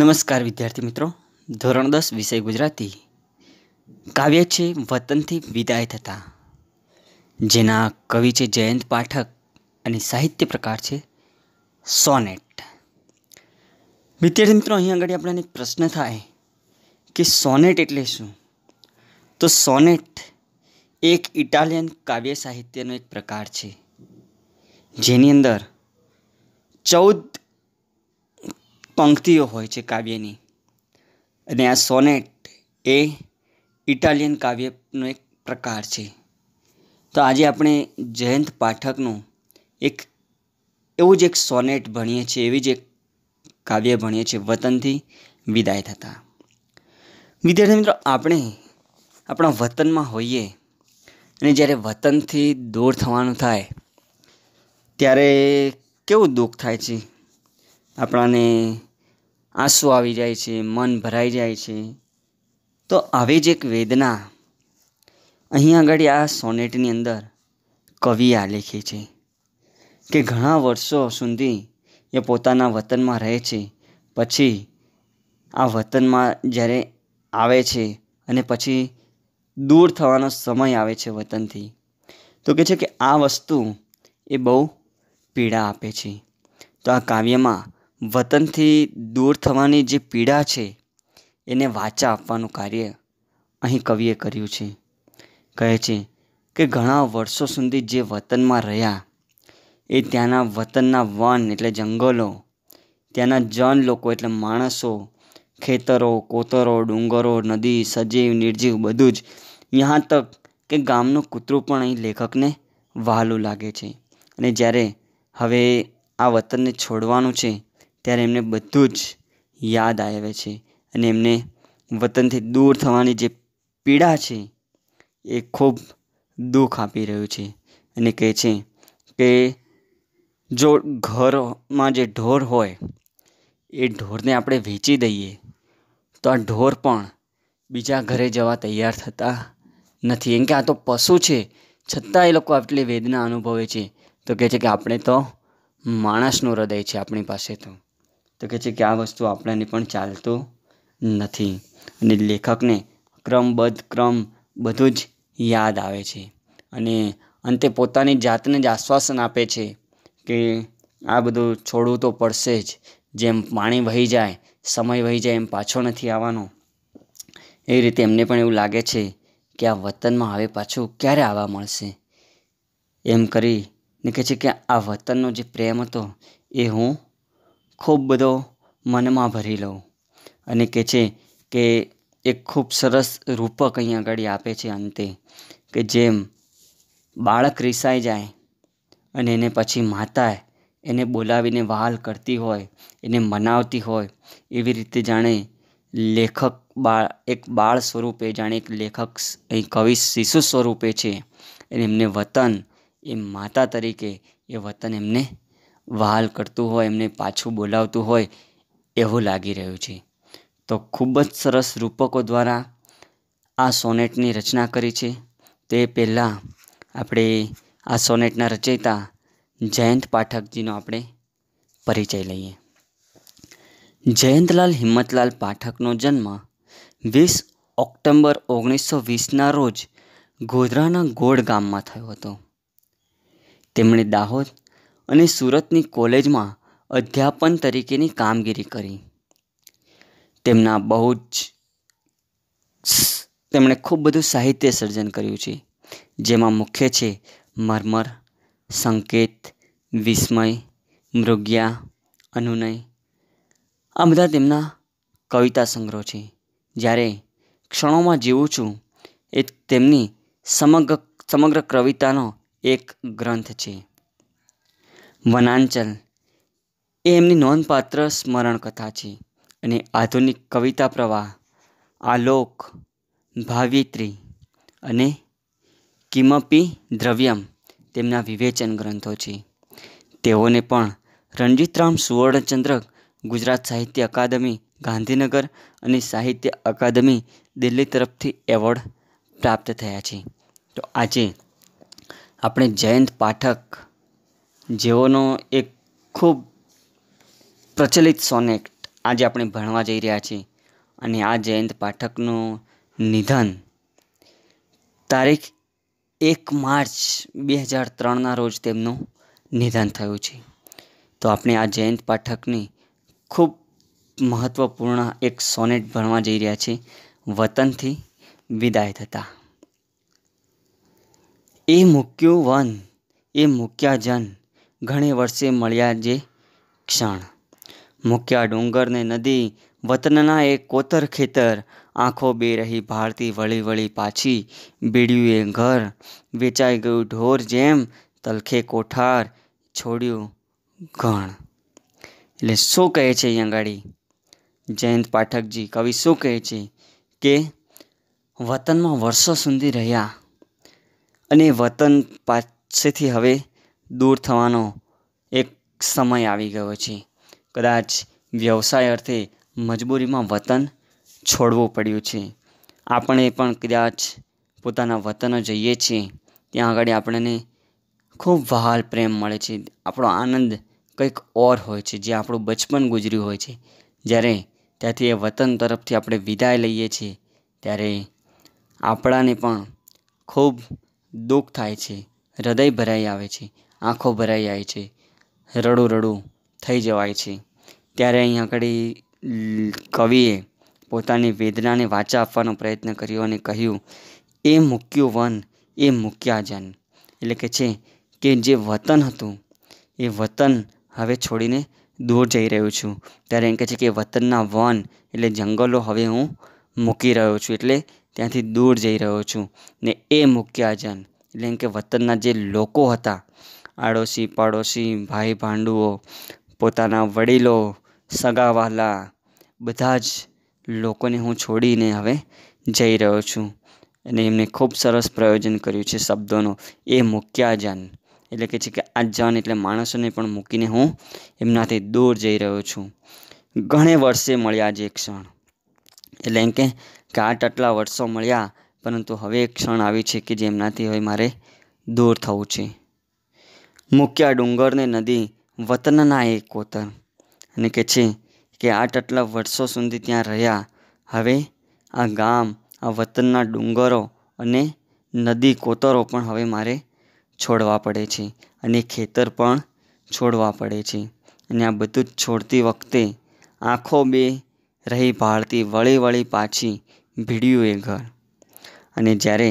નમસ્કાર વિદ્યાર્થી મિત્રો ધોરણ દસ વિષય ગુજરાતી કાવ્ય છે વતનથી વિદાય થતા જેના કવિ છે જયંત પાઠક અને સાહિત્ય પ્રકાર છે સોનેટ વિદ્યાર્થી મિત્રો અહીં આગળ આપણને પ્રશ્ન થાય કે સોનેટ એટલે શું તો સોનેટ એક ઇટાલિયન કાવ્ય સાહિત્યનો એક પ્રકાર છે જેની અંદર ચૌદ પંક્તિઓ હોય છે કાવ્યની અને આ સોનેટ એ ઇટાલિયન કાવ્યનો એક પ્રકાર છે તો આજે આપણે જયંત પાઠકનું એક એવું જ એક સોનેટ ભણીએ છીએ એવી જ એક કાવ્ય ભણીએ છીએ વતનથી વિદાય થતાં વિદ્યાર્થી મિત્રો આપણે આપણા વતનમાં હોઈએ અને જ્યારે વતનથી દૂર થવાનું થાય ત્યારે કેવું દુઃખ થાય છે આપણાને આંસુ આવી જાય છે મન ભરાઈ જાય છે તો આવી જ એક વેદના અહીં આગળ આ સોનેટની અંદર કવિ આ આલેખી છે કે ઘણા વર્ષો સુધી એ પોતાના વતનમાં રહે છે પછી આ વતનમાં જ્યારે આવે છે અને પછી દૂર થવાનો સમય આવે છે વતનથી તો કહે છે કે આ વસ્તુ એ બહુ પીડા આપે છે તો આ કાવ્યમાં વતનથી દૂર થવાની જે પીડા છે એને વાચા આપવાનું કાર્ય અહીં કવિએ કર્યું છે કહે છે કે ઘણા વર્ષો સુધી જે વતનમાં રહ્યા એ ત્યાંના વતનના વન એટલે જંગલો ત્યાંના જન લોકો એટલે માણસો ખેતરો કોતરો ડુંગરો નદી સજીવ નિર્જીવ બધું જ યહાં તક કે ગામનું કૂતરું પણ અહીં લેખકને વહાલું લાગે છે અને જ્યારે હવે આ વતનને છોડવાનું છે ત્યારે એમને બધું જ યાદ આવે છે અને એમને વતનથી દૂર થવાની જે પીડા છે એ ખૂબ દુઃખ આપી રહ્યું છે અને કહે છે કે જો ઘરમાં જે ઢોર હોય એ ઢોરને આપણે વેચી દઈએ તો આ ઢોર પણ બીજા ઘરે જવા તૈયાર થતા નથી એમ કે આ તો પશુ છે છતાં એ લોકો આટલી વેદના અનુભવે છે તો કહે છે કે આપણે તો માણસનું હૃદય છે આપણી પાસે તો તો કહે છે કે આ વસ્તુ આપણાને પણ ચાલતો નથી અને લેખકને ક્રમબદ્ધ ક્રમ બધું જ યાદ આવે છે અને અંતે પોતાની જાતને જ આશ્વાસન આપે છે કે આ બધું છોડવું તો પડશે જ જેમ પાણી વહી જાય સમય વહી જાય એમ પાછો નથી આવવાનો એ રીતે એમને પણ એવું લાગે છે કે આ વતનમાં હવે પાછું ક્યારે આવવા મળશે એમ કરીને કહે છે કે આ વતનનો જે પ્રેમ હતો એ હું ખૂબ બધો મનમાં ભરી લઉં અને કે છે કે એક ખૂબ સરસ રૂપક અહીં આગળ આપે છે અંતે કે જેમ બાળક રિસાઈ જાય અને એને પછી માતા એને બોલાવીને વહાલ કરતી હોય એને મનાવતી હોય એવી રીતે જાણે લેખક બાળ એક બાળ સ્વરૂપે જાણે એક લેખક અહીં કવિ શિશુ સ્વરૂપે છે અને એમને વતન એ માતા તરીકે એ વતન એમને વહાલ કરતું હોય એમને પાછું બોલાવતું હોય એવું લાગી રહ્યું છે તો ખૂબ જ સરસ રૂપકો દ્વારા આ સોનેટની રચના કરી છે તે પહેલાં આપણે આ સોનેટના રચયિતા જયંત પાઠકજીનો આપણે પરિચય લઈએ જયંતલાલ હિંમતલાલ પાઠકનો જન્મ વીસ ઓક્ટોબર ઓગણીસો વીસના રોજ ગોધરાના ગોળ ગામમાં થયો હતો તેમણે દાહોદ અને સુરતની કોલેજમાં અધ્યાપન તરીકેની કામગીરી કરી તેમના બહુ જ તેમણે ખૂબ બધું સાહિત્ય સર્જન કર્યું છે જેમાં મુખ્ય છે મરમર સંકેત વિસ્મય મૃગ્યા અનુનય આ બધા તેમના કવિતા સંગ્રહ છે જ્યારે ક્ષણોમાં જીવું છું એ તેમની સમગ્ર સમગ્ર કવિતાનો એક ગ્રંથ છે વનાંચલ એ એમની નોંધપાત્ર સ્મરણ કથા છે અને આધુનિક કવિતા પ્રવાહ આલોક ભાવિત્રી અને કિમપી દ્રવ્યમ તેમના વિવેચન ગ્રંથો છે તેઓને પણ રણજીતરામ સુવર્ણચંદ્રક ગુજરાત સાહિત્ય અકાદમી ગાંધીનગર અને સાહિત્ય અકાદમી દિલ્હી તરફથી એવોર્ડ પ્રાપ્ત થયા છે તો આજે આપણે જયંત પાઠક જેઓનો એક ખૂબ પ્રચલિત સોનેટ આજે આપણે ભણવા જઈ રહ્યા છીએ અને આ જયંત પાઠકનું નિધન તારીખ એક માર્ચ બે હજાર ત્રણના રોજ તેમનું નિધન થયું છે તો આપણે આ જયંત પાઠકની ખૂબ મહત્ત્વપૂર્ણ એક સોનેટ ભણવા જઈ રહ્યા છીએ વતનથી વિદાય થતા એ મૂક્યું વન એ મૂક્યા જન ઘણે વર્ષે મળ્યા જે ક્ષણ મૂક્યા ડુંગરને નદી વતનના એક કોતર ખેતર આંખો બે રહી ભારતી વળી વળી પાછી બીડ્યું એ ઘર વેચાઈ ગયું ઢોર જેમ તલખે કોઠાર છોડ્યું ઘણ એટલે શું કહે છે અહીંયા આગળ જયંત પાઠકજી કવિ શું કહે છે કે વતનમાં વર્ષો સુધી રહ્યા અને વતન પાસેથી હવે દૂર થવાનો એક સમય આવી ગયો છે કદાચ વ્યવસાય અર્થે મજબૂરીમાં વતન છોડવું પડ્યું છે આપણે પણ કદાચ પોતાના વતનો જઈએ છીએ ત્યાં આગળ આપણને ખૂબ વહાલ પ્રેમ મળે છે આપણો આનંદ કંઈક ઓર હોય છે જે આપણું બચપન ગુજર્યું હોય છે જ્યારે ત્યાંથી એ વતન તરફથી આપણે વિદાય લઈએ છીએ ત્યારે આપણાને પણ ખૂબ દુઃખ થાય છે હૃદય ભરાઈ આવે છે આંખો ભરાઈ જાય છે રડું રડું થઈ જવાય છે ત્યારે અહીં આગળ કવિએ પોતાની વેદનાને વાચા આપવાનો પ્રયત્ન કર્યો અને કહ્યું એ મૂક્યું વન એ મૂક્યા જન એટલે કે છે કે જે વતન હતું એ વતન હવે છોડીને દૂર જઈ રહ્યો છું ત્યારે એમ કહે છે કે વતનના વન એટલે જંગલો હવે હું મૂકી રહ્યો છું એટલે ત્યાંથી દૂર જઈ રહ્યો છું ને એ મૂક્યા જન એટલે એમ કે વતનના જે લોકો હતા આડોશી પાડોશી ભાઈ ભાંડુઓ પોતાના વડીલો સગાવાલા બધા જ લોકોને હું છોડીને હવે જઈ રહ્યો છું અને એમને ખૂબ સરસ પ્રયોજન કર્યું છે શબ્દોનો એ મૂક્યા જાન એટલે કે છે કે આ જાન એટલે માણસોને પણ મૂકીને હું એમનાથી દૂર જઈ રહ્યો છું ઘણે વર્ષે મળ્યા જે ક્ષણ એટલે એમ કે આટ આટલા વર્ષો મળ્યા પરંતુ હવે એક ક્ષણ આવી છે કે જેમનાથી હવે મારે દૂર થવું છે મૂક્યા ડુંગરને નદી વતનના એ કોતર અને કે છે કે આટ આટલા વર્ષો સુધી ત્યાં રહ્યા હવે આ ગામ આ વતનના ડુંગરો અને નદી કોતરો પણ હવે મારે છોડવા પડે છે અને ખેતર પણ છોડવા પડે છે અને આ બધું જ છોડતી વખતે આંખો બે રહી ભાળતી વળી વળી પાછી ભીડ્યું એ ઘર અને જ્યારે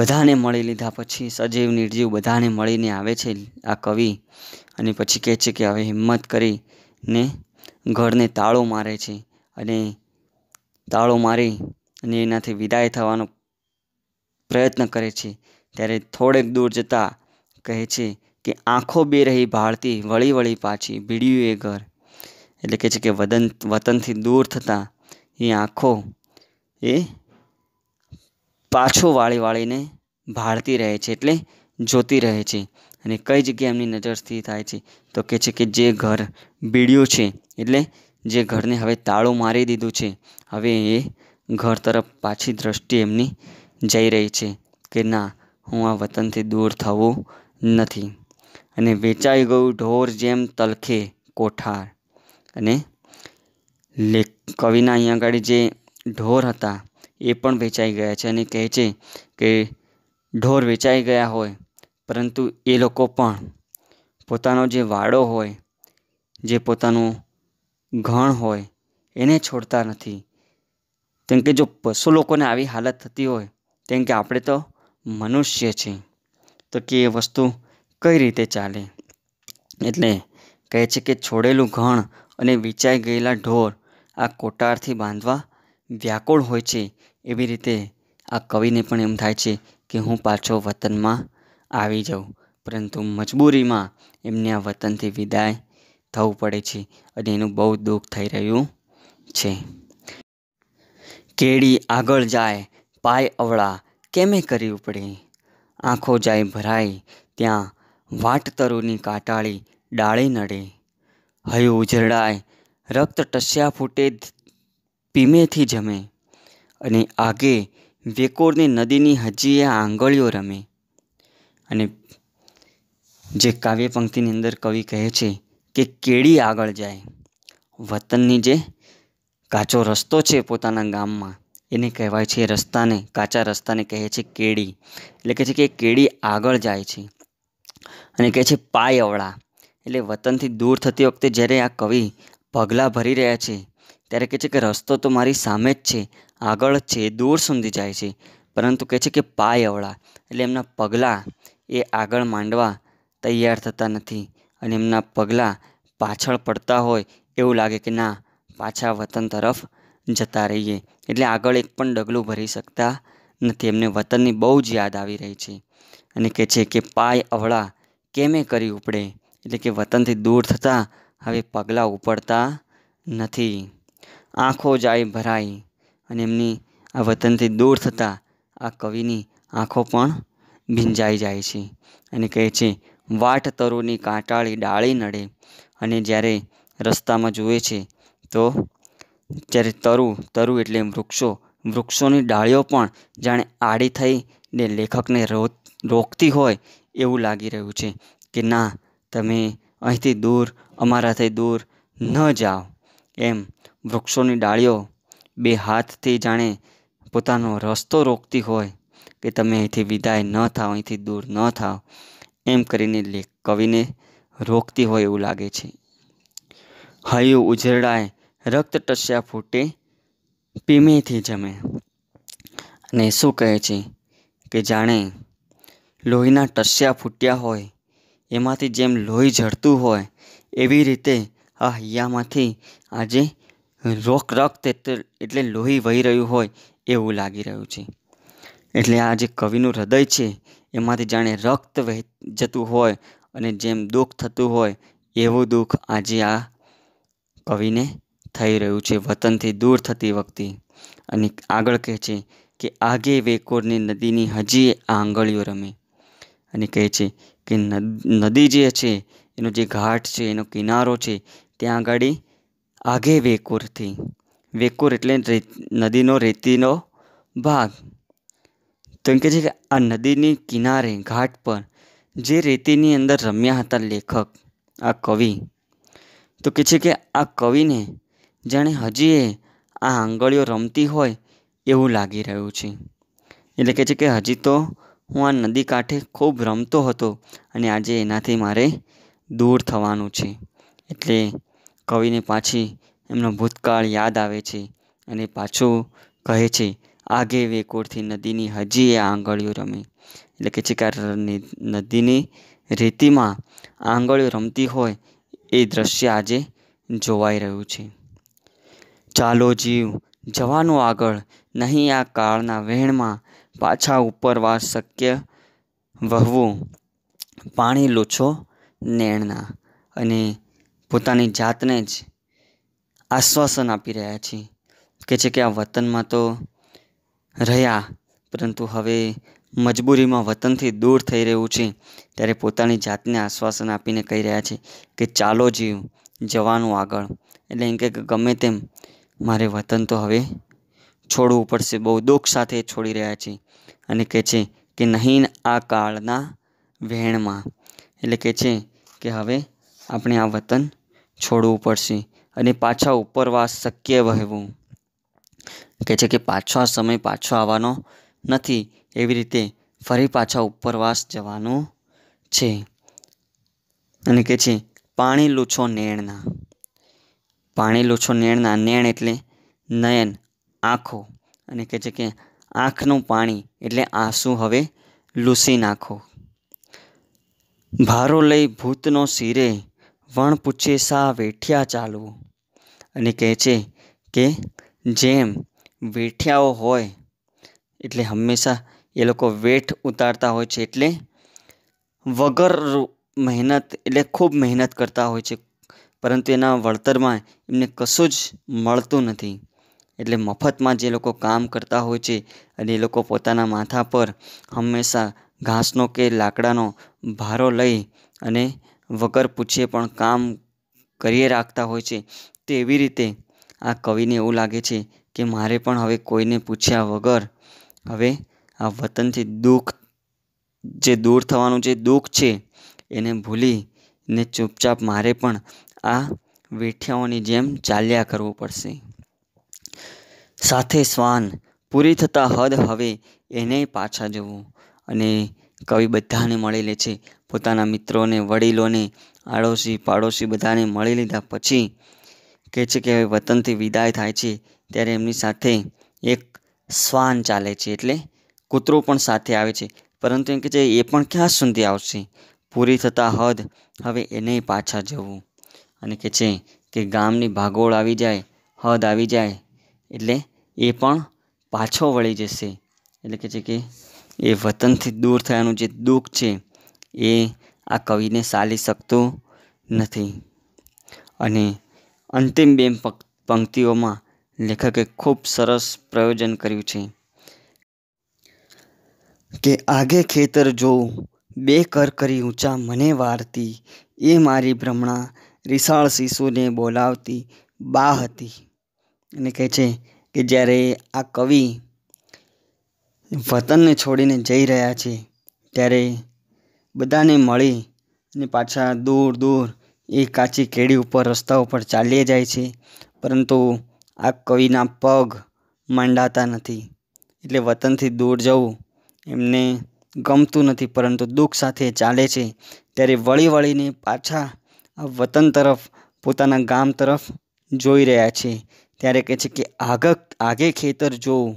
બધાને મળી લીધા પછી સજીવ નિર્જીવ બધાને મળીને આવે છે આ કવિ અને પછી કહે છે કે હવે હિંમત કરીને ઘરને તાળો મારે છે અને તાળો મારી અને એનાથી વિદાય થવાનો પ્રયત્ન કરે છે ત્યારે થોડેક દૂર જતાં કહે છે કે આંખો બે રહી ભાળતી વળી વળી પાછી ભીડ્યું એ ઘર એટલે કહે છે કે વદન વતનથી દૂર થતાં એ આંખો એ પાછો વાળી વાળીને ભાળતી રહે છે એટલે જોતી રહે છે અને કઈ જગ્યાએ એમની નજર સ્થિર થાય છે તો કહે છે કે જે ઘર બીડ્યું છે એટલે જે ઘરને હવે તાળું મારી દીધું છે હવે એ ઘર તરફ પાછી દ્રષ્ટિ એમની જઈ રહી છે કે ના હું આ વતનથી દૂર થવું નથી અને વેચાઈ ગયું ઢોર જેમ તલખે કોઠાર અને લેખ કવિના અહીંયા આગળ જે ઢોર હતા એ પણ વેચાઈ ગયા છે અને કહે છે કે ઢોર વેચાઈ ગયા હોય પરંતુ એ લોકો પણ પોતાનો જે વાડો હોય જે પોતાનું ઘણ હોય એને છોડતા નથી કેમ કે જો પશુ લોકોને આવી હાલત થતી હોય તેમ કે આપણે તો મનુષ્ય છીએ તો કે એ વસ્તુ કઈ રીતે ચાલે એટલે કહે છે કે છોડેલું ઘણ અને વેચાઈ ગયેલા ઢોર આ કોટારથી બાંધવા વ્યાકુળ હોય છે એવી રીતે આ કવિને પણ એમ થાય છે કે હું પાછો વતનમાં આવી જાઉં પરંતુ મજબૂરીમાં એમને આ વતનથી વિદાય થવું પડે છે અને એનું બહુ દુઃખ થઈ રહ્યું છે કેળી આગળ જાય પાય અવળા કેમે કરવી પડે આંખો જાય ભરાય ત્યાં વાટ તરુની કાટાળી ડાળે નડે હયું ઉજરડાય રક્ત ટસ્યા ફૂટે પીમેથી જમે અને આગે વેકોરની નદીની હજી આ આંગળીઓ રમે અને જે કાવ્ય પંક્તિની અંદર કવિ કહે છે કે કેળી આગળ જાય વતનની જે કાચો રસ્તો છે પોતાના ગામમાં એને કહેવાય છે રસ્તાને કાચા રસ્તાને કહે છે કેળી એટલે કહે છે કે કેળી આગળ જાય છે અને કહે છે પાયવડા એટલે વતનથી દૂર થતી વખતે જ્યારે આ કવિ પગલાં ભરી રહ્યા છે ત્યારે કહે છે કે રસ્તો તો મારી સામે જ છે આગળ છે દૂર સુધી જાય છે પરંતુ કહે છે કે પાય અવળા એટલે એમના પગલાં એ આગળ માંડવા તૈયાર થતા નથી અને એમના પગલાં પાછળ પડતા હોય એવું લાગે કે ના પાછા વતન તરફ જતા રહીએ એટલે આગળ એક પણ ડગલું ભરી શકતા નથી એમને વતનની બહુ જ યાદ આવી રહી છે અને કહે છે કે પાય અવળા કેમે કરી ઉપડે એટલે કે વતનથી દૂર થતાં હવે પગલાં ઉપડતા નથી આંખો જાય ભરાઈ અને એમની આ વતનથી દૂર થતાં આ કવિની આંખો પણ ભીંજાઈ જાય છે અને કહે છે વાટ તરુની કાંટાળી ડાળી નડે અને જ્યારે રસ્તામાં જુએ છે તો જ્યારે તરુ તરુ એટલે વૃક્ષો વૃક્ષોની ડાળીઓ પણ જાણે આડી થઈ ને લેખકને રોકતી હોય એવું લાગી રહ્યું છે કે ના તમે અહીંથી દૂર અમારાથી દૂર ન જાઓ એમ વૃક્ષોની ડાળીઓ બે હાથથી જાણે પોતાનો રસ્તો રોકતી હોય કે તમે અહીંથી વિદાય ન થાવ અહીંથી દૂર ન થાઓ એમ કરીને લેખ કવિને રોકતી હોય એવું લાગે છે હૈયું ઉજરડાય રક્ત ટસ્યા ફૂટે પીમેથી જમે અને શું કહે છે કે જાણે લોહીના ટસ્યા ફૂટ્યા હોય એમાંથી જેમ લોહી ઝરતું હોય એવી રીતે આ હૈયામાંથી આજે રોક રક્ત એટલે લોહી વહી રહ્યું હોય એવું લાગી રહ્યું છે એટલે આ જે કવિનું હૃદય છે એમાંથી જાણે રક્ત વહે જતું હોય અને જેમ દુઃખ થતું હોય એવું દુઃખ આજે આ કવિને થઈ રહ્યું છે વતનથી દૂર થતી વખતે અને આગળ કહે છે કે આગે વેકોરની નદીની હજી આ આંગળીઓ રમે અને કહે છે કે નદી જે છે એનો જે ઘાટ છે એનો કિનારો છે ત્યાં આગળ આગે વેકુરથી વેકુર એટલે નદીનો રેતીનો ભાગ તેમ કે છે કે આ નદીની કિનારે ઘાટ પર જે રેતીની અંદર રમ્યા હતા લેખક આ કવિ તો કહે છે કે આ કવિને જાણે હજી એ આ આંગળીઓ રમતી હોય એવું લાગી રહ્યું છે એટલે કે છે કે હજી તો હું આ નદી કાંઠે ખૂબ રમતો હતો અને આજે એનાથી મારે દૂર થવાનું છે એટલે કવિને પાછી એમનો ભૂતકાળ યાદ આવે છે અને પાછું કહે છે આગે વેકોળથી નદીની હજી એ આંગળીઓ રમે એટલે કે છે કે નદીની રેતીમાં આંગળીઓ રમતી હોય એ દ્રશ્ય આજે જોવાઈ રહ્યું છે ચાલો જીવ જવાનું આગળ નહીં આ કાળના વહેણમાં પાછા ઉપરવા શક્ય વહવું પાણી લોછો નેણના અને પોતાની જાતને જ આશ્વાસન આપી રહ્યા છીએ કે છે કે આ વતનમાં તો રહ્યા પરંતુ હવે મજબૂરીમાં વતનથી દૂર થઈ રહ્યું છે ત્યારે પોતાની જાતને આશ્વાસન આપીને કહી રહ્યા છે કે ચાલો જીવ જવાનું આગળ એટલે એમ કે ગમે તેમ મારે વતન તો હવે છોડવું પડશે બહુ દુઃખ સાથે છોડી રહ્યા છે અને કહે છે કે નહીં આ કાળના વહેણમાં એટલે કહે છે કે હવે આપણે આ વતન છોડવું પડશે અને પાછા ઉપરવાસ શક્ય વહેવું કહે છે કે પાછો આ સમય પાછો આવવાનો નથી એવી રીતે ફરી પાછા ઉપરવાસ જવાનું છે અને કહે છે પાણી લૂછો નેણના પાણી લૂછો નેણના નેણ એટલે નયન આંખો અને કહે છે કે આંખનું પાણી એટલે આંસુ હવે લૂસી નાખો ભારો લઈ ભૂતનો શિરે વણ પૂછે સા વેઠિયા ચાલવું અને કહે છે કે જેમ વેઠિયાઓ હોય એટલે હંમેશા એ લોકો વેઠ ઉતારતા હોય છે એટલે વગર મહેનત એટલે ખૂબ મહેનત કરતા હોય છે પરંતુ એના વળતરમાં એમને કશું જ મળતું નથી એટલે મફતમાં જે લોકો કામ કરતા હોય છે અને એ લોકો પોતાના માથા પર હંમેશા ઘાસનો કે લાકડાનો ભારો લઈ અને વગર પૂછે પણ કામ કરીએ રાખતા હોય છે તેવી રીતે આ કવિને એવું લાગે છે કે મારે પણ હવે કોઈને પૂછ્યા વગર હવે આ વતનથી દુઃખ જે દૂર થવાનું જે દુઃખ છે એને ભૂલી ને ચૂપચાપ મારે પણ આ વેઠિયાઓની જેમ ચાલ્યા કરવું પડશે સાથે શ્વાન પૂરી થતાં હદ હવે એને પાછા જવું અને કવિ બધાને મળી લે છે પોતાના મિત્રોને વડીલોને આડોશી પાડોશી બધાને મળી લીધા પછી કહે છે કે હવે વતનથી વિદાય થાય છે ત્યારે એમની સાથે એક શ્વાન ચાલે છે એટલે કૂતરો પણ સાથે આવે છે પરંતુ એમ કે છે એ પણ ક્યાં સુધી આવશે પૂરી થતાં હદ હવે એને પાછા જવું અને કહે છે કે ગામની ભાગોળ આવી જાય હદ આવી જાય એટલે એ પણ પાછો વળી જશે એટલે કે છે કે એ વતનથી દૂર થયાનું જે દુઃખ છે એ આ કવિને સાલી શકતો નથી અને અંતિમ બે પંક્તિઓમાં લેખકે ખૂબ સરસ પ્રયોજન કર્યું છે કે આગે ખેતર જોઉં બે કર કરી ઊંચા મને વારતી એ મારી ભ્રમણા રિસાળ શિશુને બોલાવતી બા હતી અને કહે છે કે જ્યારે આ કવિ વતનને છોડીને જઈ રહ્યા છે ત્યારે બધાને મળી અને પાછા દૂર દૂર એ કાચી કેડી ઉપર રસ્તા ઉપર ચાલીએ જાય છે પરંતુ આ કવિના પગ માંડાતા નથી એટલે વતનથી દૂર જવું એમને ગમતું નથી પરંતુ દુઃખ સાથે ચાલે છે ત્યારે વળી વળીને પાછા આ વતન તરફ પોતાના ગામ તરફ જોઈ રહ્યા છે ત્યારે કહે છે કે આગ આગે ખેતર જોવું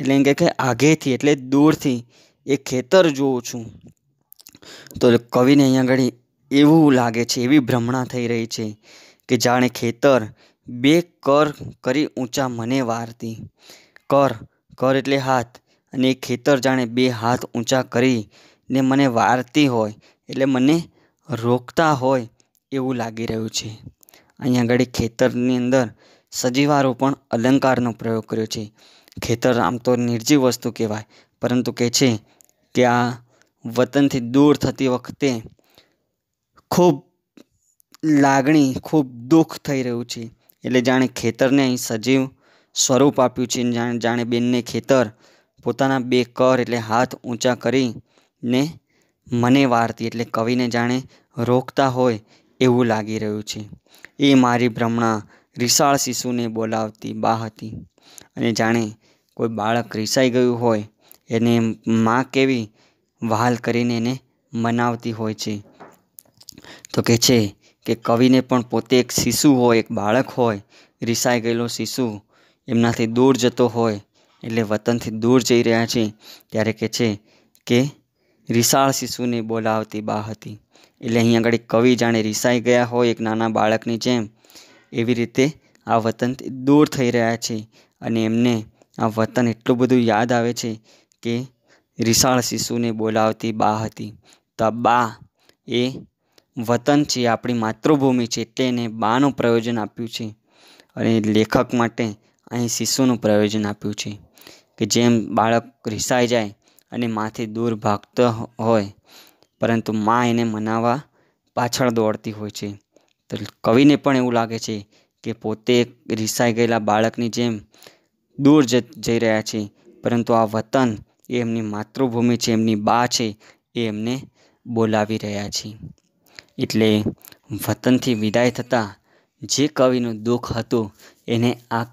એટલે એમ કહે કે આગેથી એટલે દૂરથી એ ખેતર જોઉં છું તો કવિને અહીંયા આગળ એવું લાગે છે એવી ભ્રમણા થઈ રહી છે કે જાણે ખેતર બે કર કરી ઊંચા મને વારતી કર કર એટલે હાથ અને એ ખેતર જાણે બે હાથ ઊંચા કરી ને મને વારતી હોય એટલે મને રોકતા હોય એવું લાગી રહ્યું છે અહીંયા આગળ ખેતરની અંદર સજીવારો પણ અલંકારનો પ્રયોગ કર્યો છે ખેતર આમ તો નિર્જીવ વસ્તુ કહેવાય પરંતુ કહે છે કે આ વતનથી દૂર થતી વખતે ખૂબ લાગણી ખૂબ દુઃખ થઈ રહ્યું છે એટલે જાણે ખેતરને અહીં સજીવ સ્વરૂપ આપ્યું છે જાણે જાણે બેનને ખેતર પોતાના બે કર એટલે હાથ ઊંચા કરીને મને વારતી એટલે કવિને જાણે રોકતા હોય એવું લાગી રહ્યું છે એ મારી ભ્રમણા રિસાળ શિશુને બોલાવતી બા હતી અને જાણે કોઈ બાળક રિસાઈ ગયું હોય એને માં કેવી વહાલ કરીને એને મનાવતી હોય છે તો કહે છે કે કવિને પણ પોતે એક શિશુ હોય એક બાળક હોય રિસાઈ ગયેલો શિશુ એમનાથી દૂર જતો હોય એટલે વતનથી દૂર જઈ રહ્યા છે ત્યારે કહે છે કે રિસાળ શિશુને બોલાવતી બા હતી એટલે અહીં આગળ કવિ જાણે રિસાઈ ગયા હોય એક નાના બાળકની જેમ એવી રીતે આ વતનથી દૂર થઈ રહ્યા છે અને એમને આ વતન એટલું બધું યાદ આવે છે કે રિસાળ શિશુને બોલાવતી બા હતી તો બા એ વતન છે આપણી માતૃભૂમિ છે એટલે એને બાનું પ્રયોજન આપ્યું છે અને લેખક માટે અહીં શિશુનું પ્રયોજન આપ્યું છે કે જેમ બાળક રિસાઈ જાય અને માથે દૂર ભાગતો હોય પરંતુ મા એને મનાવવા પાછળ દોડતી હોય છે તો કવિને પણ એવું લાગે છે કે પોતે રિસાઈ ગયેલા બાળકની જેમ દૂર જઈ રહ્યા છે પરંતુ આ વતન એ એમની માતૃભૂમિ છે એમની બા છે એ એમને બોલાવી રહ્યા છે એટલે વતનથી વિદાય થતાં જે કવિનું દુઃખ હતું એને આ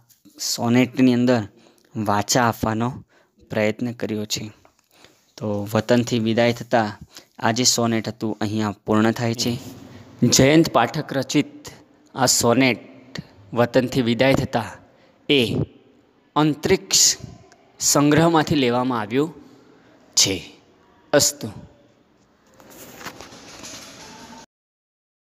સોનેટની અંદર વાચા આપવાનો પ્રયત્ન કર્યો છે તો વતનથી વિદાય થતાં આ જે સોનેટ હતું અહીંયા પૂર્ણ થાય છે જયંત પાઠક રચિત આ સોનેટ વતનથી વિદાય થતાં એ અંતરિક્ષ સંગ્રહમાંથી લેવામાં આવ્યું છે અસ્તુ